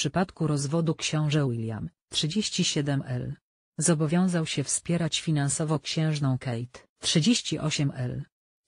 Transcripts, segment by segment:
przypadku rozwodu książę William, 37L. Zobowiązał się wspierać finansowo księżną Kate, 38L.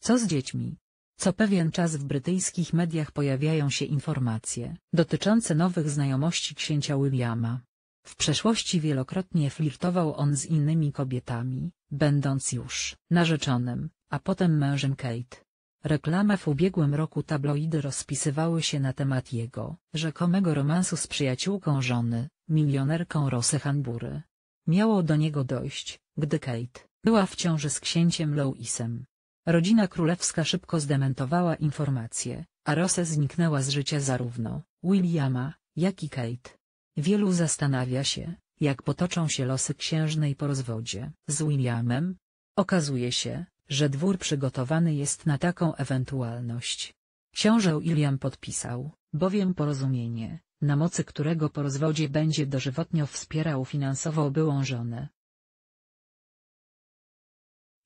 Co z dziećmi? Co pewien czas w brytyjskich mediach pojawiają się informacje dotyczące nowych znajomości księcia Williama. W przeszłości wielokrotnie flirtował on z innymi kobietami, będąc już narzeczonym, a potem mężem Kate. Reklama w ubiegłym roku tabloidy rozpisywały się na temat jego rzekomego romansu z przyjaciółką żony, milionerką Rosy Hanbury. Miało do niego dojść, gdy Kate była w ciąży z księciem Louisem. Rodzina królewska szybko zdementowała informację, a Rose zniknęła z życia zarówno Williama, jak i Kate. Wielu zastanawia się, jak potoczą się losy księżnej po rozwodzie z Williamem. Okazuje się, że dwór przygotowany jest na taką ewentualność. Książę Iliam podpisał, bowiem porozumienie, na mocy którego po rozwodzie będzie dożywotnio wspierał finansowo byłą żonę.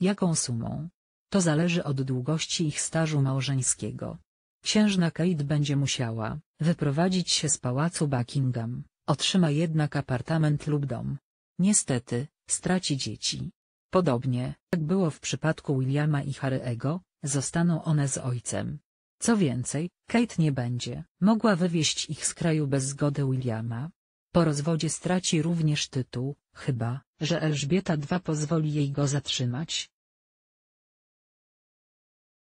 Jaką sumą? To zależy od długości ich stażu małżeńskiego. Księżna Kate będzie musiała wyprowadzić się z pałacu Buckingham, otrzyma jednak apartament lub dom. Niestety, straci dzieci, Podobnie, jak było w przypadku Williama i Harry'ego, zostaną one z ojcem. Co więcej, Kate nie będzie mogła wywieźć ich z kraju bez zgody Williama. Po rozwodzie straci również tytuł, chyba, że Elżbieta II pozwoli jej go zatrzymać,